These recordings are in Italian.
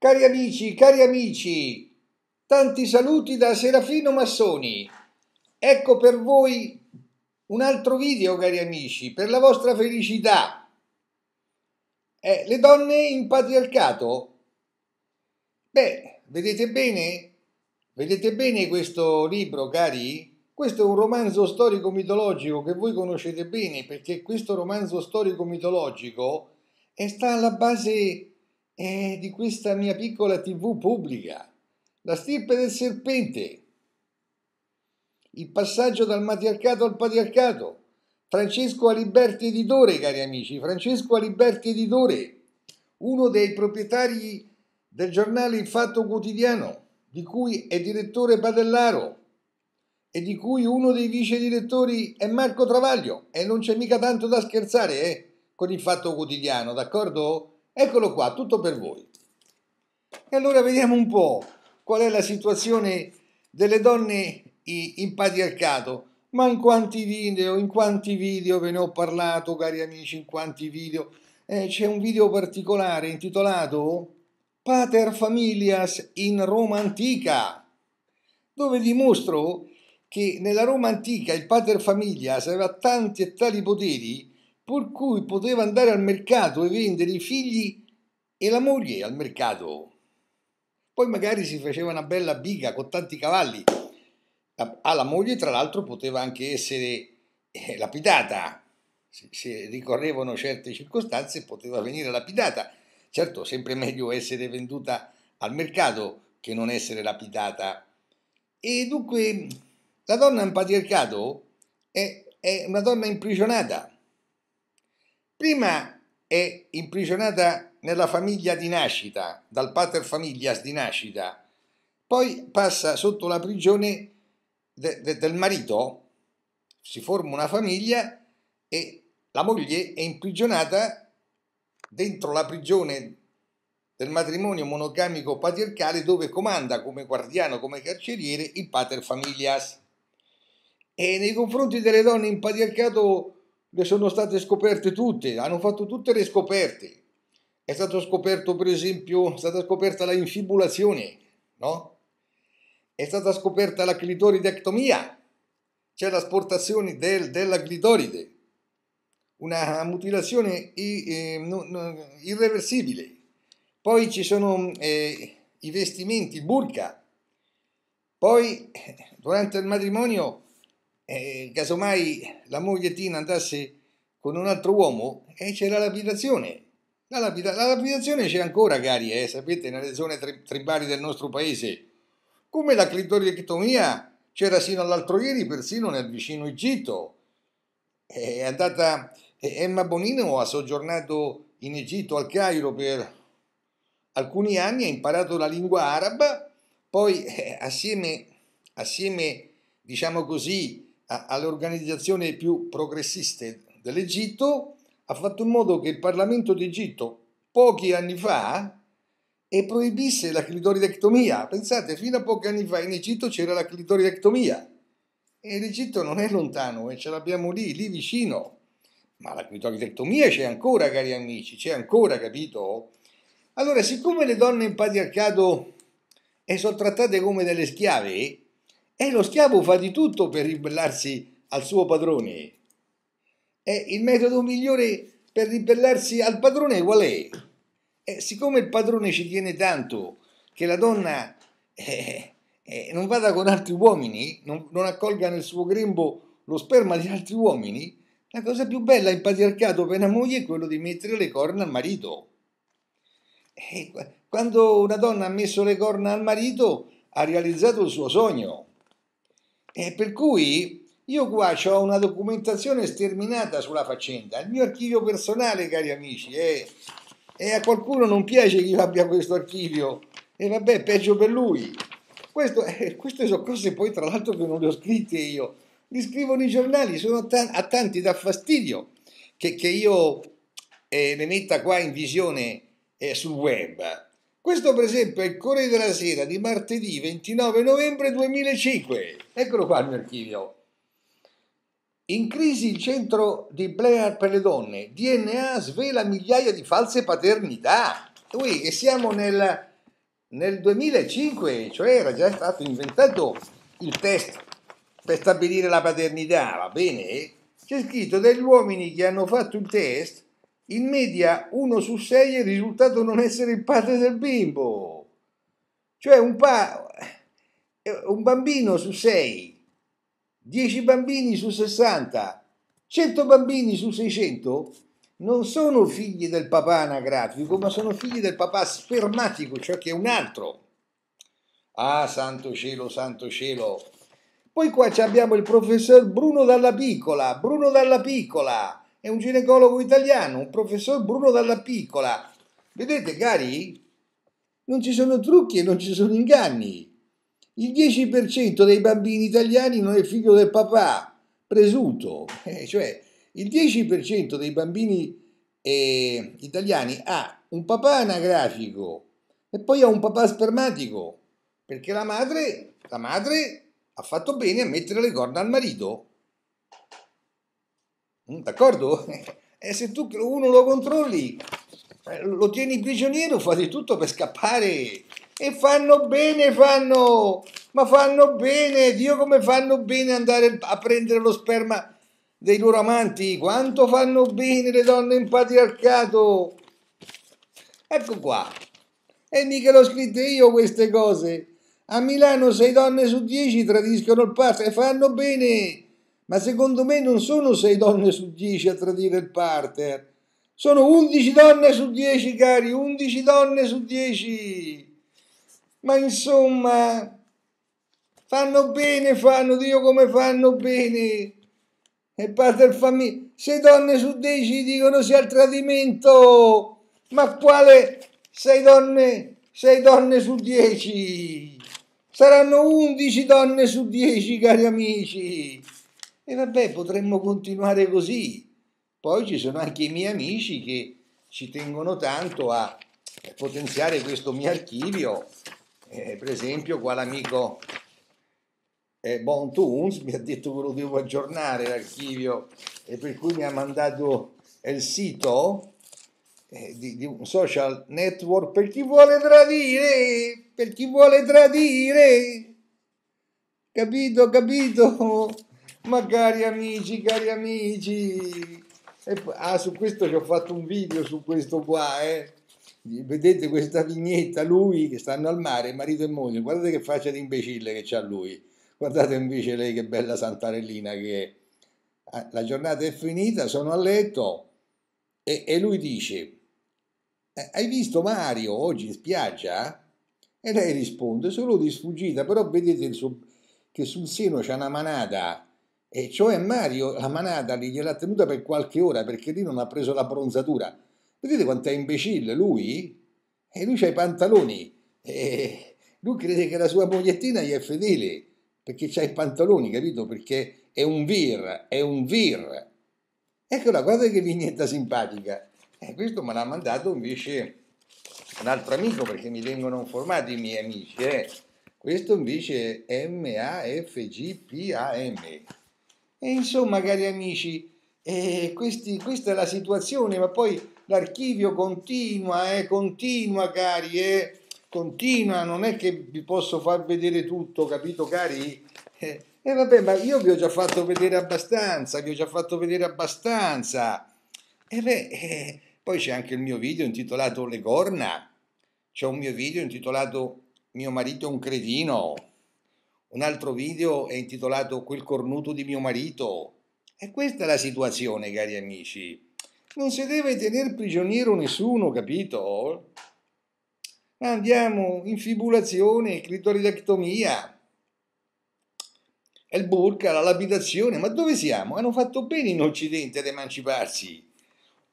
Cari amici, cari amici, tanti saluti da Serafino Massoni. Ecco per voi un altro video, cari amici, per la vostra felicità. Eh, le donne in patriarcato? Beh, vedete bene? Vedete bene questo libro, cari? Questo è un romanzo storico-mitologico che voi conoscete bene perché questo romanzo storico-mitologico sta alla base è di questa mia piccola tv pubblica, la stirpe del serpente, il passaggio dal matriarcato al patriarcato, Francesco Aliberti Editore, cari amici, Francesco Aliberti Editore, uno dei proprietari del giornale Il Fatto Quotidiano, di cui è direttore Padellaro e di cui uno dei vice direttori è Marco Travaglio e non c'è mica tanto da scherzare eh, con Il Fatto Quotidiano, d'accordo? Eccolo qua, tutto per voi. E allora vediamo un po' qual è la situazione delle donne in patriarcato. Ma in quanti video, in quanti video ve ne ho parlato, cari amici, in quanti video. Eh, c'è un video particolare intitolato Pater Familias in Roma Antica, dove dimostro che nella Roma Antica il Pater Familias aveva tanti e tali poteri per cui poteva andare al mercato e vendere i figli e la moglie al mercato. Poi magari si faceva una bella biga con tanti cavalli. Alla moglie, tra l'altro, poteva anche essere eh, lapidata. Se ricorrevano certe circostanze, poteva venire lapidata. Certo, sempre meglio essere venduta al mercato che non essere lapidata. E dunque, la donna in patriarcato è, è una donna imprigionata Prima è imprigionata nella famiglia di nascita, dal pater familias di nascita, poi passa sotto la prigione de, de, del marito, si forma una famiglia e la moglie è imprigionata dentro la prigione del matrimonio monogamico patriarcale dove comanda come guardiano, come carceriere il pater familias. E nei confronti delle donne in patriarcato le sono state scoperte tutte, hanno fatto tutte le scoperte. È stato scoperto, per esempio, è stata scoperta la infibulazione, no? È stata scoperta la clitoridectomia, cioè l'asportazione del, della clitoride, una mutilazione eh, irreversibile. Poi ci sono eh, i vestimenti, il burka. Poi, eh, durante il matrimonio, eh, casomai la moglie Tina andasse con un altro uomo e eh, c'era la lapidazione. La, lapida- la lapidazione c'è ancora, cari, eh, sapete, nelle zone tri- tribali del nostro paese. Come la clitoriectomia c'era sino all'altro ieri, persino nel vicino Egitto. È andata Emma Bonino ha soggiornato in Egitto al Cairo per alcuni anni, ha imparato la lingua araba, poi eh, assieme, assieme, diciamo così, alle organizzazioni più progressiste dell'Egitto, ha fatto in modo che il Parlamento d'Egitto pochi anni fa e proibisse la clitoridectomia. Pensate, fino a pochi anni fa in Egitto c'era la clitoridectomia e l'Egitto non è lontano e eh, ce l'abbiamo lì, lì vicino. Ma la clitoridectomia c'è ancora, cari amici, c'è ancora, capito? Allora, siccome le donne in patriarcato sono trattate come delle schiave, e lo schiavo fa di tutto per ribellarsi al suo padrone. E il metodo migliore per ribellarsi al padrone qual è? E siccome il padrone ci tiene tanto che la donna eh, eh, non vada con altri uomini, non, non accolga nel suo grembo lo sperma di altri uomini, la cosa più bella in patriarcato per la moglie è quello di mettere le corna al marito. E quando una donna ha messo le corna al marito, ha realizzato il suo sogno. E per cui io qua ho una documentazione sterminata sulla faccenda, il mio archivio personale, cari amici, e, eh. e a qualcuno non piace che io abbia questo archivio, e vabbè, peggio per lui. Questo, eh, queste sono cose poi tra l'altro che non le ho scritte io, li scrivono i giornali, sono t- a tanti da fastidio che, che io eh, le metta qua in visione eh, sul web questo per esempio è il Corriere della Sera di martedì 29 novembre 2005. Eccolo qua il mio archivio. In crisi il centro di Blair per le donne. DNA svela migliaia di false paternità. Ui, e siamo nel, nel 2005, cioè era già stato inventato il test per stabilire la paternità, va bene? C'è scritto degli uomini che hanno fatto il test in media uno su sei è risultato non essere il padre del bimbo. Cioè un, pa- eh, un bambino su sei, dieci bambini su sessanta, 100 bambini su seicento non sono figli del papà anagrafico, ma sono figli del papà spermatico, cioè che è un altro. Ah, santo cielo, santo cielo. Poi qua abbiamo il professor Bruno Dalla Piccola, Bruno Dalla Piccola, è un ginecologo italiano, un professor Bruno Dalla Piccola. Vedete, cari, non ci sono trucchi e non ci sono inganni. Il 10% dei bambini italiani non è figlio del papà, presunto. Eh, cioè, il 10% dei bambini eh, italiani ha un papà anagrafico e poi ha un papà spermatico, perché la madre, la madre ha fatto bene a mettere le corna al marito. Mm, d'accordo? E eh, se tu uno lo controlli, eh, lo tieni prigioniero, fa di tutto per scappare. E fanno bene, fanno, ma fanno bene, Dio come fanno bene andare a prendere lo sperma dei loro amanti, quanto fanno bene le donne in patriarcato. Ecco qua, e mica l'ho scritto io queste cose. A Milano 6 donne su 10 tradiscono il padre e fanno bene ma secondo me non sono 6 donne su 10 a tradire il partner. Sono 11 donne su 10, cari, 11 donne su 10. Ma insomma, fanno bene, fanno, Dio come fanno bene. E parte famiglia. 6 donne su 10 dicono sia il tradimento. Ma quale 6 donne, 6 donne su 10? Saranno 11 donne su 10, cari amici. E vabbè, potremmo continuare così. Poi ci sono anche i miei amici che ci tengono tanto a potenziare questo mio archivio. Eh, per esempio, qua l'amico eh, Bon mi ha detto che lo devo aggiornare l'archivio e per cui mi ha mandato eh, il sito eh, di, di, un social network per chi vuole tradire, per chi vuole tradire. Capito, capito? Ma cari amici, cari amici, e, ah, su questo ci ho fatto un video su questo qua, eh. Vedete questa vignetta, lui che stanno al mare, marito e moglie, guardate che faccia di imbecille che c'ha lui. Guardate invece lei che bella santarellina che è. Ah, la giornata è finita, sono a letto e, e lui dice, eh, hai visto Mario oggi in spiaggia? E lei risponde, solo di sfuggita, però vedete suo, che sul seno c'è una manata e cioè Mario la manata lì gliel'ha tenuta per qualche ora perché lì non ha preso la bronzatura. Vedete quanto è imbecille lui? E lui c'ha i pantaloni. E lui crede che la sua mogliettina gli è fedele perché c'ha i pantaloni, capito? Perché è un vir, è un vir. Eccola, guarda che vignetta simpatica. e questo me l'ha mandato invece un altro amico perché mi vengono informati i miei amici. Eh. Questo invece è m a a f g p MAFGPAM. E insomma, cari amici, eh, questi, questa è la situazione, ma poi l'archivio continua, eh, continua, cari, eh, continua, non è che vi posso far vedere tutto, capito, cari? E eh, eh, vabbè, ma io vi ho già fatto vedere abbastanza, vi ho già fatto vedere abbastanza. E eh, beh, eh, poi c'è anche il mio video intitolato Le corna, c'è un mio video intitolato Mio marito è un cretino un altro video è intitolato Quel cornuto di mio marito. E questa è la situazione, cari amici. Non si deve tenere prigioniero nessuno, capito? Andiamo infibulazione, clitoridectomia. E il burka, la lapidazione, ma dove siamo? Hanno fatto bene in Occidente ad emanciparsi.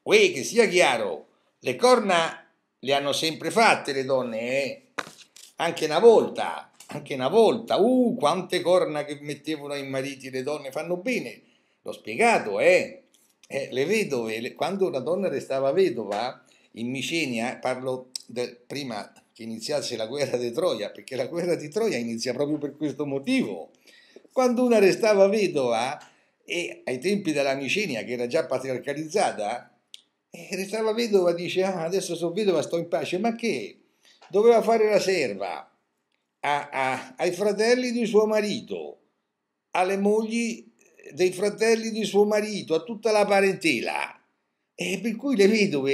Uè, che sia chiaro, le corna le hanno sempre fatte le donne, eh? anche una volta, anche una volta, uh, quante corna che mettevano ai mariti le donne, fanno bene, l'ho spiegato, eh, eh le vedove, le, quando una donna restava vedova, in Micenia, parlo del, prima che iniziasse la guerra di Troia, perché la guerra di Troia inizia proprio per questo motivo, quando una restava vedova, e ai tempi della Micenia, che era già patriarcalizzata, eh, restava vedova, dice, ah, adesso sono vedova, sto in pace, ma che? Doveva fare la serva, a, a, ai fratelli di suo marito, alle mogli dei fratelli di suo marito, a tutta la parentela. E eh, per cui le vedove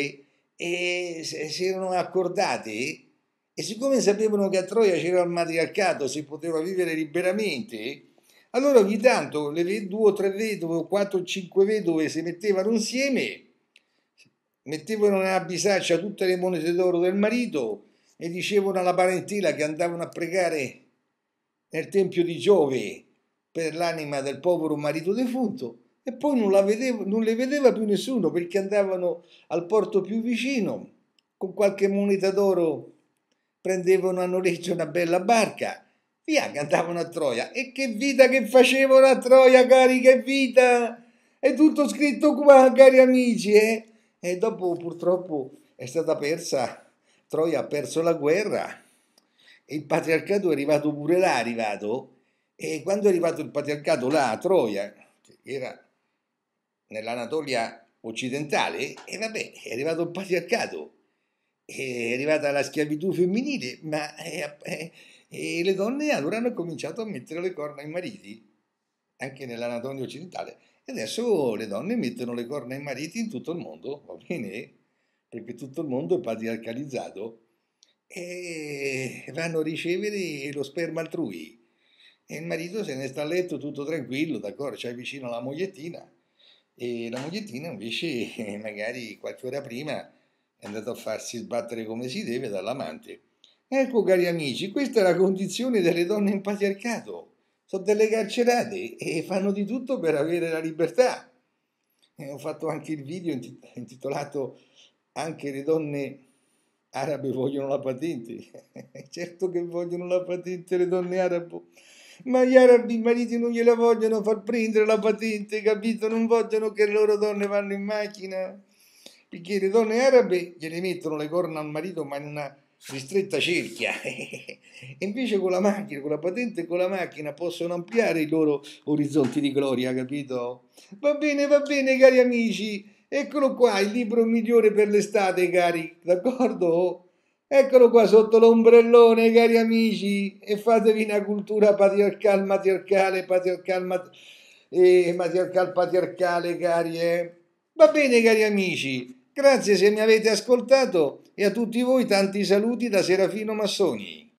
eh, eh, si erano accordate e siccome sapevano che a Troia c'era il matriarcato, si poteva vivere liberamente, allora ogni tanto le due o tre vedove o quattro o cinque vedove si mettevano insieme, mettevano nella bisaccia tutte le monete d'oro del marito e dicevano alla parentela che andavano a pregare nel tempio di Giove per l'anima del povero marito defunto e poi non, la vedeva, non le vedeva più nessuno perché andavano al porto più vicino, con qualche moneta d'oro prendevano a noleggio una bella barca, via che andavano a Troia. E che vita che facevano a Troia, cari, che vita! È tutto scritto qua, cari amici, eh? E dopo purtroppo è stata persa Troia ha perso la guerra e il patriarcato è arrivato pure là, è arrivato, e quando è arrivato il patriarcato là a Troia, che era nell'Anatolia occidentale, e vabbè, è arrivato il patriarcato, è arrivata la schiavitù femminile, ma è, è, è, le donne allora hanno cominciato a mettere le corna ai mariti, anche nell'Anatolia occidentale, e adesso le donne mettono le corna ai mariti in tutto il mondo, va bene? perché tutto il mondo è patriarcalizzato, e vanno a ricevere lo sperma altrui. E il marito se ne sta a letto tutto tranquillo, d'accordo, c'è vicino la mogliettina, e la mogliettina invece magari qualche ora prima è andata a farsi sbattere come si deve dall'amante. Ecco cari amici, questa è la condizione delle donne in patriarcato. Sono delle carcerate e fanno di tutto per avere la libertà. E eh, ho fatto anche il video intitolato anche le donne arabe vogliono la patente, certo che vogliono la patente le donne arabe, ma gli arabi i mariti non gliela vogliono far prendere la patente, capito? Non vogliono che le loro donne vanno in macchina, perché le donne arabe gliele mettono le corna al marito ma in una ristretta cerchia, e invece con la macchina, con la patente e con la macchina possono ampliare i loro orizzonti di gloria, capito? Va bene, va bene cari amici, Eccolo qua, il libro migliore per l'estate, cari, d'accordo? Eccolo qua sotto l'ombrellone, cari amici, e fatevi una cultura patriarcal, matriarcale, patriarcal, mat- eh, matriarcal, patriarcale, cari. Eh. Va bene, cari amici, grazie se mi avete ascoltato e a tutti voi tanti saluti da Serafino Massoni.